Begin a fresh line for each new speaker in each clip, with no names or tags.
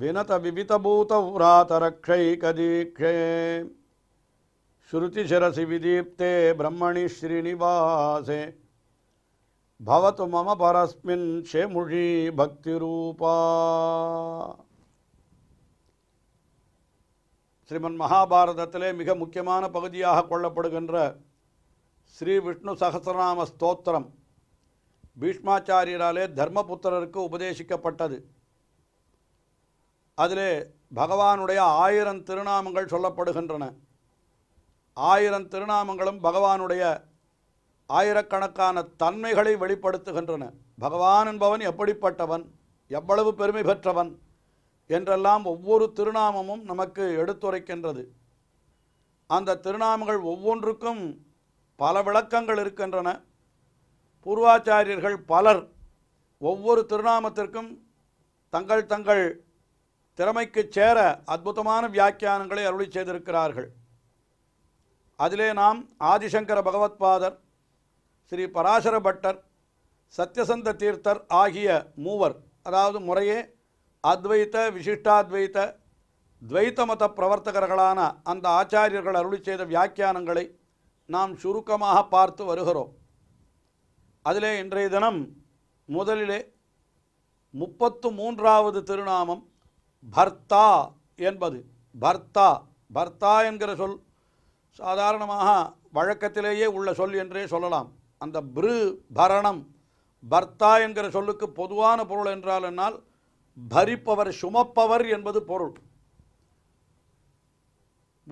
வினத వినత వివితభూతవ్రాతరక్షైకదీక్షే விதீப்தே பிரம்மணி ஸ்ரீனிவாசே பவத்து மம பரஸ்மின் ஷேமுழி பக்தி ரூபா ஸ்ரீமன் மகாபாரதத்திலே மிக முக்கியமான பகுதியாக கொள்ளப்படுகின்ற ஸ்ரீ விஷ்ணு சகசிரநாம ஸ்தோத்திரம் பீஷ்மாச்சாரியராலே தர்மபுத்திரருக்கு உபதேசிக்கப்பட்டது அதிலே பகவானுடைய ஆயிரம் திருநாமங்கள் சொல்லப்படுகின்றன ஆயிரம் திருநாமங்களும் பகவானுடைய ஆயிரக்கணக்கான தன்மைகளை வெளிப்படுத்துகின்றன பகவான் என்பவன் எப்படிப்பட்டவன் எவ்வளவு பெருமை பெற்றவன் என்றெல்லாம் ஒவ்வொரு திருநாமமும் நமக்கு எடுத்துரைக்கின்றது அந்த திருநாமங்கள் ஒவ்வொன்றுக்கும் பல விளக்கங்கள் இருக்கின்றன பூர்வாச்சாரியர்கள் பலர் ஒவ்வொரு திருநாமத்திற்கும் தங்கள் தங்கள் திறமைக்கு சேர அற்புதமான வியாக்கியானங்களை அருளி செய்திருக்கிறார்கள் அதிலே நாம் ஆதிசங்கர பகவத்பாதர் ஸ்ரீ பராசர பட்டர் சத்யசந்த தீர்த்தர் ஆகிய மூவர் அதாவது முறையே அத்வைத்த விசிஷ்டாத்வைத்த துவைத்த மத பிரவர்த்தகர்களான அந்த ஆச்சாரியர்கள் அருளி செய்த வியாக்கியானங்களை நாம் சுருக்கமாக பார்த்து வருகிறோம் அதிலே இன்றைய தினம் முதலிலே முப்பத்து மூன்றாவது திருநாமம் பர்த்தா என்பது பர்த்தா பர்த்தா என்கிற சொல் சாதாரணமாக வழக்கத்திலேயே உள்ள சொல் என்றே சொல்லலாம் அந்த பிரு பரணம் பர்த்தா என்கிற சொல்லுக்கு பொதுவான பொருள் என்றால் என்னால் பரிப்பவர் சுமப்பவர் என்பது பொருள்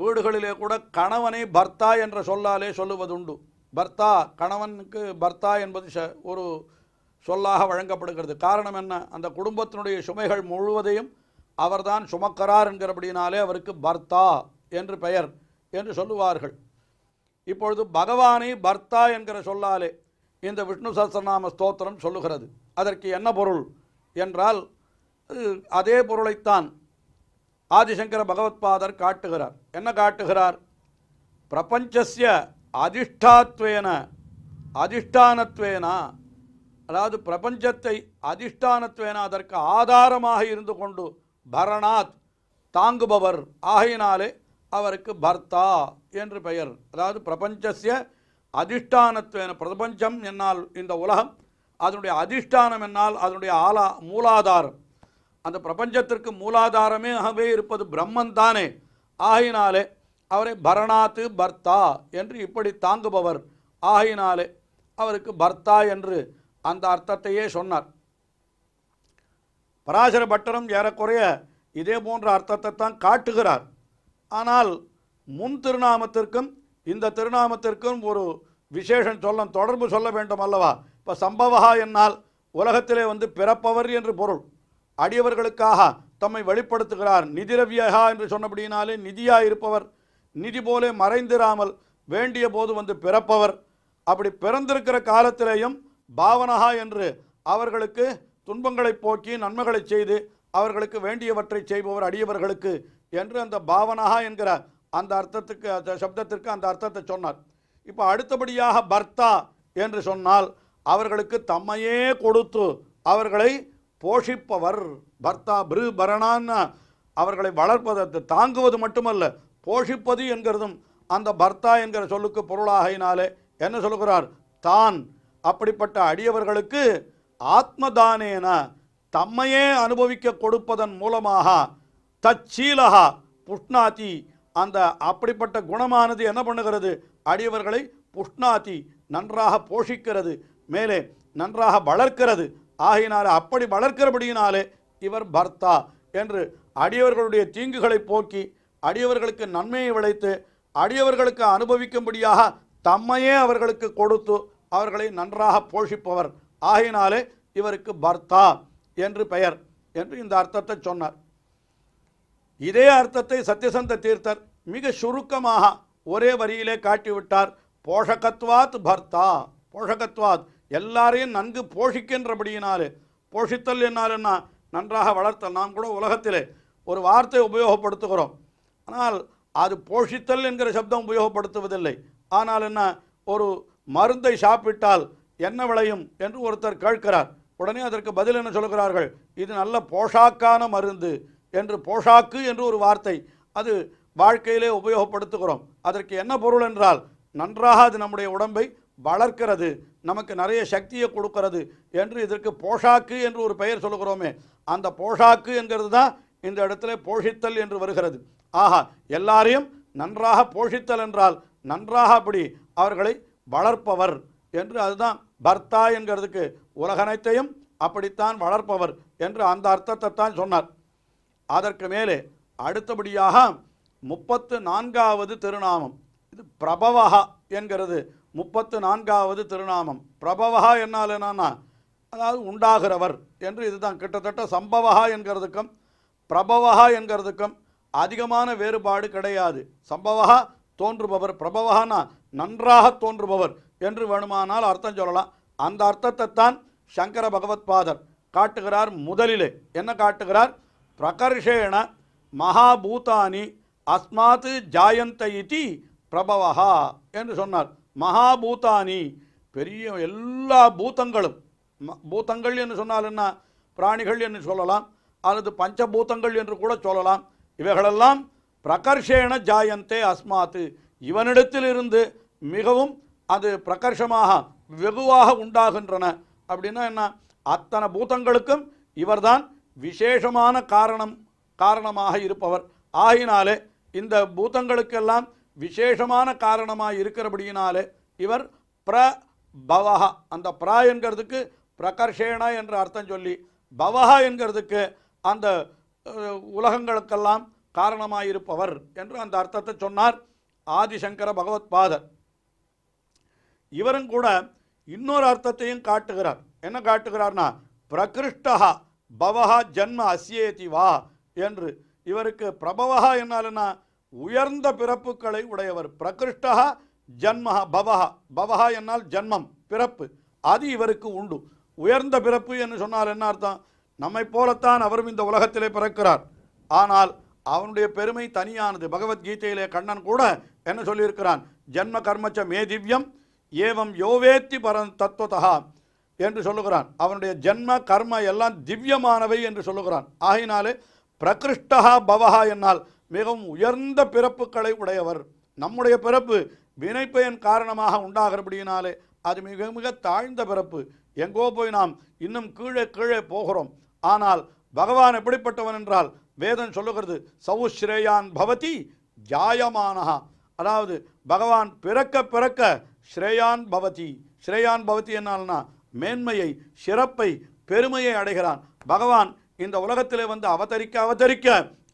வீடுகளிலே கூட கணவனை பர்த்தா என்ற சொல்லாலே சொல்லுவதுண்டு பர்த்தா கணவனுக்கு பர்த்தா என்பது ஒரு சொல்லாக வழங்கப்படுகிறது காரணம் என்ன அந்த குடும்பத்தினுடைய சுமைகள் முழுவதையும் அவர்தான் சுமக்கரார் என்கிறபடினாலே அவருக்கு பர்த்தா என்று பெயர் என்று சொல்லுவார்கள் இப்பொழுது பகவானை பர்த்தா என்கிற சொல்லாலே இந்த விஷ்ணு சஸ்திரநாம ஸ்தோத்திரம் சொல்லுகிறது அதற்கு என்ன பொருள் என்றால் அதே பொருளைத்தான் ஆதிசங்கர பகவத்பாதர் காட்டுகிறார் என்ன காட்டுகிறார் பிரபஞ்சசிய அதிஷ்டாத்வேன அதிஷ்டானத்வேனா அதாவது பிரபஞ்சத்தை அதிஷ்டானத்வேன அதற்கு ஆதாரமாக இருந்து கொண்டு பரணாத் தாங்குபவர் ஆகையினாலே அவருக்கு பர்த்தா என்று பெயர் அதாவது பிரபஞ்சசிய அதிஷ்டானத்துவன பிரபஞ்சம் என்னால் இந்த உலகம் அதனுடைய அதிஷ்டானம் என்னால் அதனுடைய ஆலா மூலாதாரம் அந்த பிரபஞ்சத்திற்கு மூலாதாரமே ஆகவே இருப்பது பிரம்மன் தானே ஆகையினாலே அவரை பரணாத்து பர்த்தா என்று இப்படி தாங்குபவர் ஆகையினாலே அவருக்கு பர்த்தா என்று அந்த அர்த்தத்தையே சொன்னார் பராசர பட்டரும் ஏறக்குறைய இதே போன்ற அர்த்தத்தை தான் காட்டுகிறார் ஆனால் முன் திருநாமத்திற்கும் இந்த திருநாமத்திற்கும் ஒரு விசேஷம் சொல்ல தொடர்பு சொல்ல வேண்டும் அல்லவா இப்போ சம்பவகா என்னால் உலகத்திலே வந்து பிறப்பவர் என்று பொருள் அடியவர்களுக்காக தம்மை வெளிப்படுத்துகிறார் நிதிரவியகா என்று சொன்னபடியினாலே நிதியாக இருப்பவர் நிதி போலே மறைந்திராமல் வேண்டிய போது வந்து பிறப்பவர் அப்படி பிறந்திருக்கிற காலத்திலேயும் பாவனகா என்று அவர்களுக்கு துன்பங்களை போக்கி நன்மைகளை செய்து அவர்களுக்கு வேண்டியவற்றை செய்பவர் அடியவர்களுக்கு என்று அந்த பாவனஹா என்கிற அந்த அர்த்தத்துக்கு அந்த சப்தத்திற்கு அந்த அர்த்தத்தை சொன்னார் இப்போ அடுத்தபடியாக பர்த்தா என்று சொன்னால் அவர்களுக்கு தம்மையே கொடுத்து அவர்களை போஷிப்பவர் பர்த்தா பிரு பரணான்னு அவர்களை வளர்ப்பதற்கு தாங்குவது மட்டுமல்ல போஷிப்பது என்கிறதும் அந்த பர்த்தா என்கிற சொல்லுக்கு பொருளாகையினாலே என்ன சொல்கிறார் தான் அப்படிப்பட்ட அடியவர்களுக்கு ஆத்மதானேன தம்மையே அனுபவிக்க கொடுப்பதன் மூலமாக தச்சீலகா புஷ்ணாதி அந்த அப்படிப்பட்ட குணமானது என்ன பண்ணுகிறது அடியவர்களை புஷ்ணாதி நன்றாக போஷிக்கிறது மேலே நன்றாக வளர்க்கிறது ஆகையினாலே அப்படி வளர்க்கிறபடியினாலே இவர் பர்த்தா என்று அடியவர்களுடைய தீங்குகளை போக்கி அடியவர்களுக்கு நன்மையை விளைத்து அடியவர்களுக்கு அனுபவிக்கும்படியாக தம்மையே அவர்களுக்கு கொடுத்து அவர்களை நன்றாக போஷிப்பவர் ஆகையினாலே இவருக்கு பர்த்தா என்று பெயர் என்று இந்த அர்த்தத்தை சொன்னார் இதே அர்த்தத்தை சத்தியசந்த தீர்த்தர் மிக சுருக்கமாக ஒரே வரியிலே காட்டிவிட்டார் போஷகத்வாத் பர்த்தா போஷகத்வாத் எல்லாரையும் நன்கு போஷிக்கின்றபடியினாலே போஷித்தல் என்ன நன்றாக வளர்த்தல் நாம் கூட உலகத்திலே ஒரு வார்த்தை உபயோகப்படுத்துகிறோம் ஆனால் அது போஷித்தல் என்கிற சப்தம் உபயோகப்படுத்துவதில்லை ஆனால் என்ன ஒரு மருந்தை சாப்பிட்டால் என்ன விளையும் என்று ஒருத்தர் கேட்கிறார் உடனே அதற்கு பதில் என்ன சொல்கிறார்கள் இது நல்ல போஷாக்கான மருந்து என்று போஷாக்கு என்று ஒரு வார்த்தை அது வாழ்க்கையிலே உபயோகப்படுத்துகிறோம் அதற்கு என்ன பொருள் என்றால் நன்றாக அது நம்முடைய உடம்பை வளர்க்கிறது நமக்கு நிறைய சக்தியை கொடுக்கிறது என்று இதற்கு போஷாக்கு என்று ஒரு பெயர் சொல்கிறோமே அந்த போஷாக்கு என்கிறது தான் இந்த இடத்துல போஷித்தல் என்று வருகிறது ஆஹா எல்லாரையும் நன்றாக போஷித்தல் என்றால் நன்றாக அப்படி அவர்களை வளர்ப்பவர் என்று அதுதான் பர்த்தா என்கிறதுக்கு உலகனைத்தையும் அப்படித்தான் வளர்ப்பவர் என்று அந்த அர்த்தத்தை தான் சொன்னார் அதற்கு மேலே அடுத்தபடியாக முப்பத்து நான்காவது திருநாமம் இது பிரபவகா என்கிறது முப்பத்து நான்காவது திருநாமம் பிரபவகா என்னால் என்னன்னா அதாவது உண்டாகிறவர் என்று இதுதான் கிட்டத்தட்ட சம்பவகா என்கிறதுக்கும் பிரபவகா என்கிறதுக்கும் அதிகமான வேறுபாடு கிடையாது சம்பவகா தோன்றுபவர் பிரபவகனா நன்றாக தோன்றுபவர் என்று வேணுமானால் அர்த்தம் சொல்லலாம் அந்த அர்த்தத்தை தான் சங்கர பகவத்பாதர் காட்டுகிறார் முதலிலே என்ன காட்டுகிறார் பிரகர்ஷேண மகாபூதானி அஸ்மாத் ஜாயந்த இதி பிரபவகா என்று சொன்னார் மகாபூதானி பெரிய எல்லா பூத்தங்களும் பூத்தங்கள் என்று சொன்னால் என்ன பிராணிகள் என்று சொல்லலாம் அல்லது பஞ்சபூத்தங்கள் என்று கூட சொல்லலாம் இவைகளெல்லாம் பிரகர்ஷேன ஜாயந்தே அஸ்மாத்து இவனிடத்திலிருந்து மிகவும் அது பிரகர்ஷமாக வெகுவாக உண்டாகின்றன அப்படின்னா என்ன அத்தனை பூதங்களுக்கும் இவர்தான் விசேஷமான காரணம் காரணமாக இருப்பவர் ஆகினாலே இந்த பூதங்களுக்கெல்லாம் விசேஷமான காரணமாக இருக்கிறபடியினாலே இவர் பிர பவஹா அந்த பிரா என்கிறதுக்கு பிரகர்ஷேனா என்று அர்த்தம் சொல்லி பவஹா என்கிறதுக்கு அந்த உலகங்களுக்கெல்லாம் காரணமாயிருப்பவர் என்று அந்த அர்த்தத்தை சொன்னார் ஆதிசங்கர பாதர் இவரும் கூட இன்னொரு அர்த்தத்தையும் காட்டுகிறார் என்ன காட்டுகிறார்னா பிரகிருஷ்டா பவஹா ஜென்ம அசியேதி வா என்று இவருக்கு பிரபவா என்னாலுன்னா உயர்ந்த பிறப்புகளை உடையவர் பிரகிருஷ்டா ஜன்மஹா பவஹா பவஹா என்னால் ஜென்மம் பிறப்பு அது இவருக்கு உண்டு உயர்ந்த பிறப்பு என்று சொன்னால் என்ன அர்த்தம் நம்மை போலத்தான் அவரும் இந்த உலகத்திலே பிறக்கிறார் ஆனால் அவனுடைய பெருமை தனியானது பகவத்கீதையிலே கண்ணன் கூட என்ன சொல்லியிருக்கிறான் ஜென்ம கர்மச்ச மே திவ்யம் ஏவம் யோவேத்தி பரன் தத்துவதா என்று சொல்லுகிறான் அவனுடைய ஜென்ம கர்ம எல்லாம் திவ்யமானவை என்று சொல்லுகிறான் ஆகினாலே பிரகிருஷ்டகா பவஹா என்னால் மிகவும் உயர்ந்த பிறப்புகளை உடையவர் நம்முடைய பிறப்பு வினைப்பயன் காரணமாக உண்டாகிறபடியினாலே அது மிக மிக தாழ்ந்த பிறப்பு எங்கோ போய் நாம் இன்னும் கீழே கீழே போகிறோம் ஆனால் பகவான் எப்படிப்பட்டவன் என்றால் வேதம் சொல்லுகிறது சவுஸ்ரேயான் பவதி ஜாயமானஹா அதாவது பகவான் பிறக்க பிறக்க ஸ்ரேயான் பவதி ஸ்ரேயான் பவதி என்னால்னா மேன்மையை சிறப்பை பெருமையை அடைகிறான் பகவான் இந்த உலகத்திலே வந்து அவதரிக்க அவதரிக்க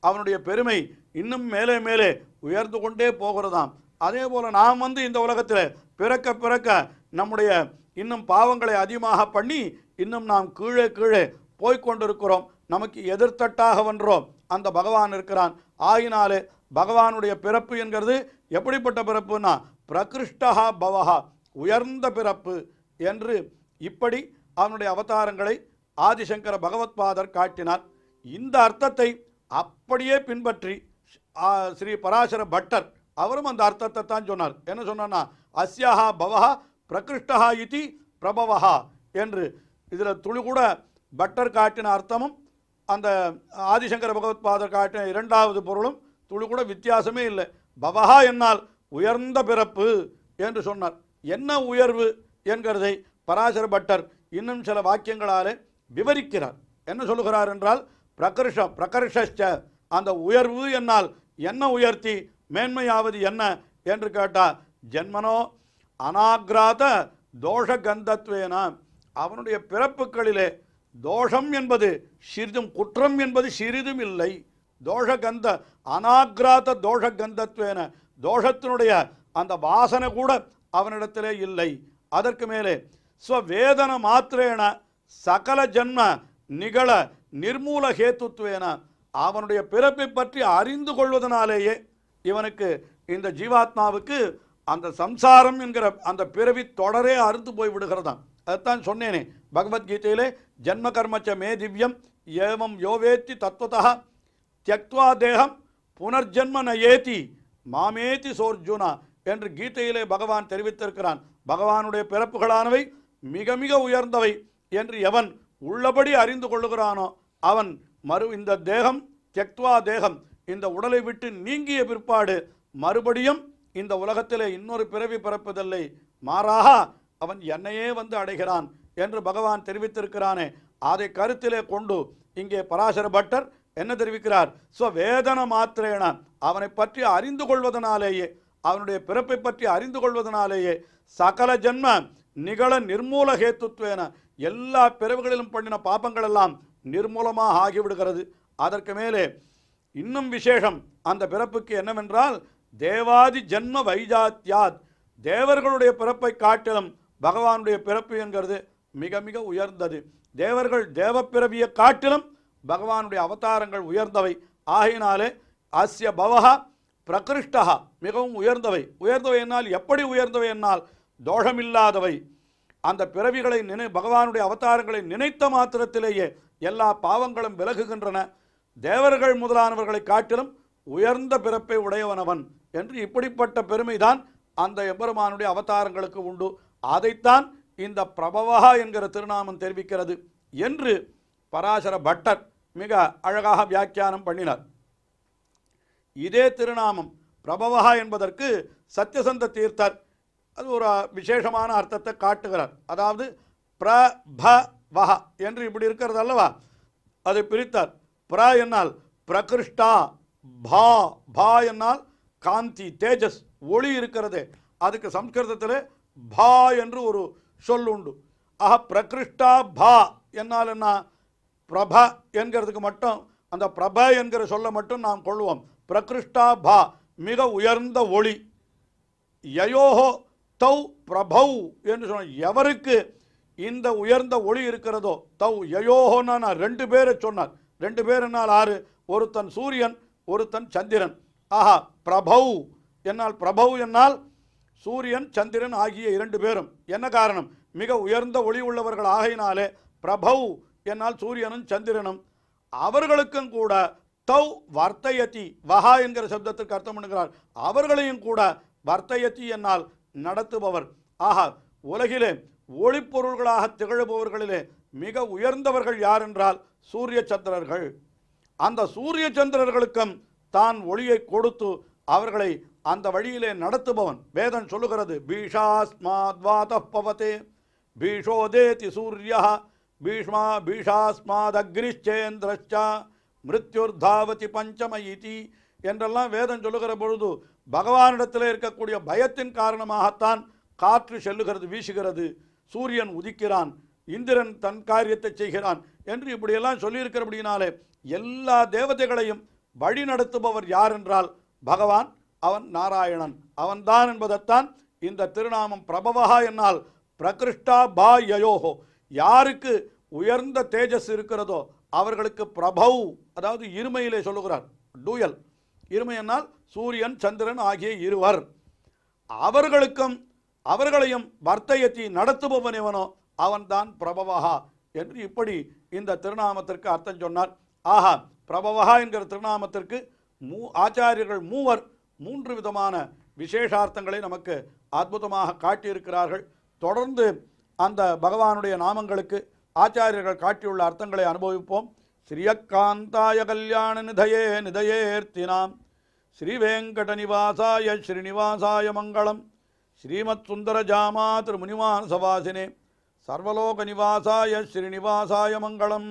அவனுடைய பெருமை இன்னும் மேலே மேலே உயர்ந்து கொண்டே போகிறதாம் அதே போல் நாம் வந்து இந்த உலகத்தில் பிறக்க பிறக்க நம்முடைய இன்னும் பாவங்களை அதிகமாக பண்ணி இன்னும் நாம் கீழே கீழே போய்கொண்டிருக்கிறோம் நமக்கு எதிர்த்தட்டாக வென்றோம் அந்த பகவான் இருக்கிறான் ஆகினாலே பகவானுடைய பிறப்பு என்கிறது எப்படிப்பட்ட பிறப்புனா பிரகிருஷ்டா பவஹா உயர்ந்த பிறப்பு என்று இப்படி அவனுடைய அவதாரங்களை ஆதிசங்கர பகவத்பாதர் காட்டினார் இந்த அர்த்தத்தை அப்படியே பின்பற்றி ஸ்ரீ பராசர பட்டர் அவரும் அந்த அர்த்தத்தை தான் சொன்னார் என்ன சொன்னா அஸ்யாஹா பவஹா பிரகிருஷ்டா இதி பிரபவஹா என்று இதில் துளி கூட பட்டர் காட்டின அர்த்தமும் அந்த ஆதிசங்கர பாதர் காட்டின இரண்டாவது பொருளும் துளி கூட வித்தியாசமே இல்லை பவஹா என்னால் உயர்ந்த பிறப்பு என்று சொன்னார் என்ன உயர்வு என்கிறதை பராசர பட்டர் இன்னும் சில வாக்கியங்களாலே விவரிக்கிறார் என்ன சொல்லுகிறார் என்றால் பிரகர்ஷ பிரகர்ஷ்ட அந்த உயர்வு என்னால் என்ன உயர்த்தி மேன்மையாவது என்ன என்று கேட்டால் ஜென்மனோ அனாகிராத கந்தத்வேனா அவனுடைய பிறப்புகளிலே தோஷம் என்பது சிறிதும் குற்றம் என்பது சிறிதும் இல்லை தோஷகந்த அனாகிராத தோஷகந்தத்வேன தோஷத்தினுடைய அந்த வாசனை கூட அவனிடத்திலே இல்லை அதற்கு மேலே ஸ்வவேதன மாத்திரேன சகல ஜன்ம நிகழ நிர்மூல ஹேத்துத்வேன அவனுடைய பிறப்பை பற்றி அறிந்து கொள்வதனாலேயே இவனுக்கு இந்த ஜீவாத்மாவுக்கு அந்த சம்சாரம் என்கிற அந்த பிறவி தொடரே அறுத்து போய் விடுகிறதான் அதுதான் சொன்னேனே பகவத்கீதையிலே கர்மச்ச மே திவ்யம் ஏவம் யோவேத்தி தத்துவத்தா தியக்துவா தேகம் புனர்ஜென்ம ந ஏத்தி மாமேத்தி சோர்ஜுனா என்று கீதையிலே பகவான் தெரிவித்திருக்கிறான் பகவானுடைய பிறப்புகளானவை மிக மிக உயர்ந்தவை என்று எவன் உள்ளபடி அறிந்து கொள்ளுகிறானோ அவன் மறு இந்த தேகம் தியக்துவா தேகம் இந்த உடலை விட்டு நீங்கிய பிற்பாடு மறுபடியும் இந்த உலகத்திலே இன்னொரு பிறவி பிறப்பதில்லை மாறாக அவன் என்னையே வந்து அடைகிறான் என்று பகவான் தெரிவித்திருக்கிறானே அதை கருத்திலே கொண்டு இங்கே பராசர பட்டர் என்ன தெரிவிக்கிறார் ஸ்வவேதன வேதன மாத்திரேன அவனை பற்றி அறிந்து கொள்வதனாலேயே அவனுடைய பிறப்பை பற்றி அறிந்து கொள்வதனாலேயே சகல ஜென்ம நிகழ நிர்மூல ஹேத்துத்வேன எல்லா பிறவுகளிலும் பண்ணின பாப்பங்கள் எல்லாம் நிர்மூலமாக ஆகிவிடுகிறது அதற்கு மேலே இன்னும் விசேஷம் அந்த பிறப்புக்கு என்னவென்றால் தேவாதி ஜென்ம வைஜாத்யாத் தேவர்களுடைய பிறப்பை காட்டிலும் பகவானுடைய பிறப்பு என்கிறது மிக மிக உயர்ந்தது தேவர்கள் தேவப்பிறவியை காட்டிலும் பகவானுடைய அவதாரங்கள் உயர்ந்தவை ஆகினாலே அஸ்ய பவகா பிரகிருஷ்டகா மிகவும் உயர்ந்தவை உயர்ந்தவை என்னால் எப்படி உயர்ந்தவை என்னால் தோஷமில்லாதவை அந்த பிறவிகளை நினை பகவானுடைய அவதாரங்களை நினைத்த மாத்திரத்திலேயே எல்லா பாவங்களும் விலகுகின்றன தேவர்கள் முதலானவர்களை காட்டிலும் உயர்ந்த பிறப்பை உடையவனவன் என்று இப்படிப்பட்ட பெருமைதான் அந்த எம்பெருமானுடைய அவதாரங்களுக்கு உண்டு அதைத்தான் இந்த பிரபவா என்கிற திருநாமம் தெரிவிக்கிறது என்று பராசர பட்டர் மிக அழகாக வியாக்கியானம் பண்ணினார் இதே திருநாமம் பிரபவா என்பதற்கு சத்தியசந்த தீர்த்தர் அது ஒரு விசேஷமான அர்த்தத்தை காட்டுகிறார் அதாவது பிரபவஹ என்று இப்படி இருக்கிறது அல்லவா அதை பிரித்தார் பிர என்னால் பிரகிருஷ்டா பா பா என்னால் காந்தி தேஜஸ் ஒளி இருக்கிறது அதுக்கு சம்ஸ்கிருதத்தில் பா என்று ஒரு சொல் உண்டு ஆஹ பிரகிருஷ்டா பா என்னால் என்ன பிரப என்கிறதுக்கு மட்டும் அந்த பிரப என்கிற சொல்லை மட்டும் நாம் கொள்வோம் பிரகிருஷ்டா பா மிக உயர்ந்த ஒளி யயோஹோ தௌ பிரபௌ என்று சொன்ன எவருக்கு இந்த உயர்ந்த ஒளி இருக்கிறதோ தௌ யயோஹோன்னா நான் ரெண்டு பேரை சொன்னார் ரெண்டு பேர் என்னால் ஆறு ஒருத்தன் சூரியன் ஒருத்தன் சந்திரன் ஆஹா பிரபௌ என்னால் பிரபௌ என்னால் சூரியன் சந்திரன் ஆகிய இரண்டு பேரும் என்ன காரணம் மிக உயர்ந்த ஒளி உள்ளவர்கள் ஆகையினாலே பிரபவ் என்னால் சூரியனும் சந்திரனும் அவர்களுக்கும் கூட தௌ வர்த்தயத்தி வஹா என்கிற சப்தத்திற்கு அர்த்தம் பண்ணுகிறார் அவர்களையும் கூட வர்த்தயத்தி என்னால் நடத்துபவர் ஆஹா உலகிலே ஒளிப்பொருள்களாக திகழுபவர்களிலே மிக உயர்ந்தவர்கள் யார் என்றால் சூரிய சந்திரர்கள் அந்த சூரிய சந்திரர்களுக்கும் தான் ஒளியை கொடுத்து அவர்களை அந்த வழியிலே நடத்துபவன் வேதன் சொல்லுகிறது பவதே பீஷோதேதி சூரியா பீஷ்மா பீஷாஸ்மாத் அக்னிச்சேந்திரச்சா மிருத்யுர்தாவதி பஞ்சம இதி என்றெல்லாம் வேதம் சொல்லுகிற பொழுது பகவானிடத்தில் இருக்கக்கூடிய பயத்தின் காரணமாகத்தான் காற்று செல்லுகிறது வீசுகிறது சூரியன் உதிக்கிறான் இந்திரன் தன் காரியத்தை செய்கிறான் என்று இப்படியெல்லாம் சொல்லியிருக்கிறபடினாலே எல்லா தேவதைகளையும் வழி நடத்துபவர் யாரென்றால் பகவான் அவன் நாராயணன் அவன்தான் என்பதைத்தான் இந்த திருநாமம் பிரபவா என்னால் பிரகிருஷ்டா பா யயோஹோ யாருக்கு உயர்ந்த தேஜஸ் இருக்கிறதோ அவர்களுக்கு பிரபவ் அதாவது இருமையிலே சொல்லுகிறார் டூயல் இருமை என்னால் சூரியன் சந்திரன் ஆகிய இருவர் அவர்களுக்கும் அவர்களையும் வர்த்தகத்தை நடத்துபவன் இவனோ அவன்தான் பிரபவகா என்று இப்படி இந்த திருநாமத்திற்கு அர்த்தம் சொன்னார் ஆஹா பிரபவகா என்கிற திருநாமத்திற்கு மூ ஆச்சாரியர்கள் மூவர் மூன்று விதமான விசேஷார்த்தங்களை நமக்கு அற்புதமாக காட்டியிருக்கிறார்கள் தொடர்ந்து அந்த பகவானுடைய நாமங்களுக்கு ஆச்சாரியர்கள் காட்டியுள்ள அர்த்தங்களை அனுபவிப்போம் ஸ்ரீயக்காந்தாய கல்யாண நிதையே நிதையேர்த்தினாம் ஸ்ரீவேங்கடநிவாசாய ஸ்ரீனிவாசாய மங்களம் ஸ்ரீமத் சுந்தர ஜாமா திருமுனிவான சவாசினே சர்வலோக நிவாசாய ஸ்ரீனிவாசாய மங்களம்